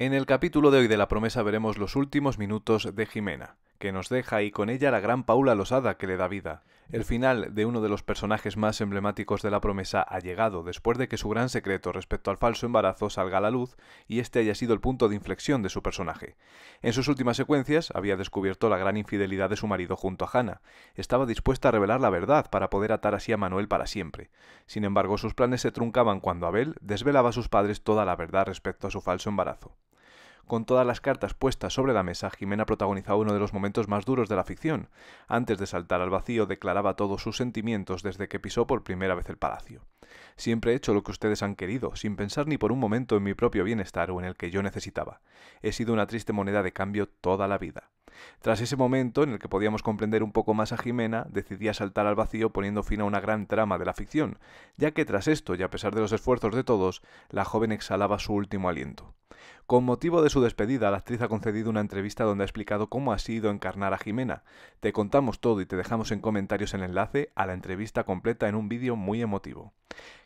En el capítulo de hoy de La promesa veremos los últimos minutos de Jimena, que nos deja y con ella la gran Paula Losada que le da vida. El final de uno de los personajes más emblemáticos de La promesa ha llegado después de que su gran secreto respecto al falso embarazo salga a la luz y este haya sido el punto de inflexión de su personaje. En sus últimas secuencias había descubierto la gran infidelidad de su marido junto a Hannah. Estaba dispuesta a revelar la verdad para poder atar así a Manuel para siempre. Sin embargo, sus planes se truncaban cuando Abel desvelaba a sus padres toda la verdad respecto a su falso embarazo. Con todas las cartas puestas sobre la mesa, Jimena protagonizaba uno de los momentos más duros de la ficción. Antes de saltar al vacío, declaraba todos sus sentimientos desde que pisó por primera vez el palacio. Siempre he hecho lo que ustedes han querido, sin pensar ni por un momento en mi propio bienestar o en el que yo necesitaba. He sido una triste moneda de cambio toda la vida. Tras ese momento, en el que podíamos comprender un poco más a Jimena, decidía saltar al vacío poniendo fin a una gran trama de la ficción, ya que tras esto, y a pesar de los esfuerzos de todos, la joven exhalaba su último aliento. Con motivo de su despedida, la actriz ha concedido una entrevista donde ha explicado cómo ha sido encarnar a Jimena. Te contamos todo y te dejamos en comentarios el enlace a la entrevista completa en un vídeo muy emotivo.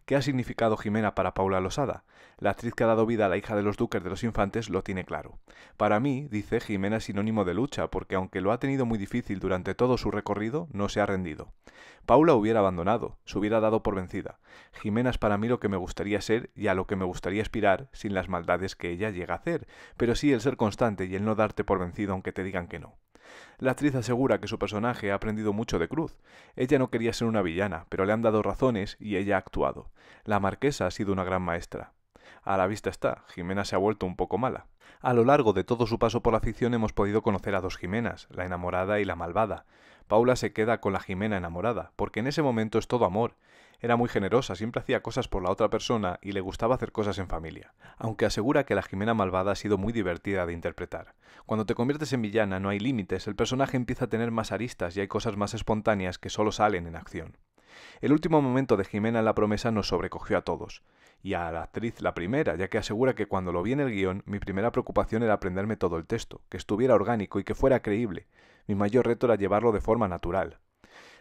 ¿Qué ha significado Jimena para Paula Losada. La actriz que ha dado vida a la hija de los duques de los infantes lo tiene claro. Para mí, dice, Jimena es sinónimo de lucha, porque aunque lo ha tenido muy difícil durante todo su recorrido, no se ha rendido. Paula hubiera abandonado, se hubiera dado por vencida. Jimena es para mí lo que me gustaría ser y a lo que me gustaría aspirar sin las maldades que ella llega a hacer, pero sí el ser constante y el no darte por vencido aunque te digan que no. La actriz asegura que su personaje ha aprendido mucho de Cruz. Ella no quería ser una villana, pero le han dado razones y ella ha actuado. La marquesa ha sido una gran maestra. A la vista está, Jimena se ha vuelto un poco mala. A lo largo de todo su paso por la ficción hemos podido conocer a dos Jimenas, la enamorada y la malvada. Paula se queda con la Jimena enamorada, porque en ese momento es todo amor. Era muy generosa, siempre hacía cosas por la otra persona y le gustaba hacer cosas en familia. Aunque asegura que la Jimena malvada ha sido muy divertida de interpretar. Cuando te conviertes en villana no hay límites, el personaje empieza a tener más aristas y hay cosas más espontáneas que solo salen en acción. El último momento de Jimena en la promesa nos sobrecogió a todos, y a la actriz la primera, ya que asegura que cuando lo vi en el guión, mi primera preocupación era aprenderme todo el texto, que estuviera orgánico y que fuera creíble. Mi mayor reto era llevarlo de forma natural,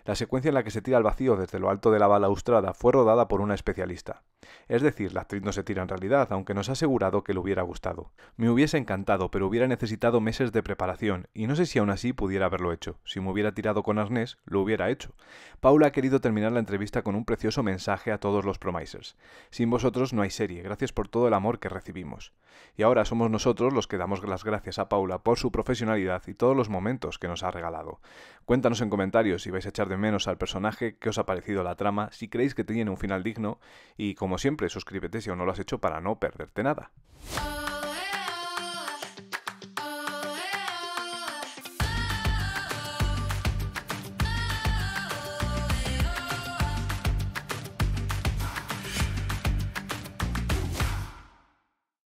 la secuencia en la que se tira al vacío desde lo alto de la balaustrada fue rodada por una especialista. Es decir, la actriz no se tira en realidad, aunque nos ha asegurado que le hubiera gustado. Me hubiese encantado, pero hubiera necesitado meses de preparación, y no sé si aún así pudiera haberlo hecho. Si me hubiera tirado con arnés, lo hubiera hecho. Paula ha querido terminar la entrevista con un precioso mensaje a todos los promisers. Sin vosotros no hay serie, gracias por todo el amor que recibimos. Y ahora somos nosotros los que damos las gracias a Paula por su profesionalidad y todos los momentos que nos ha regalado. Cuéntanos en comentarios si vais a echar de menos al personaje, qué os ha parecido la trama, si creéis que tiene un final digno y como siempre suscríbete si aún no lo has hecho para no perderte nada.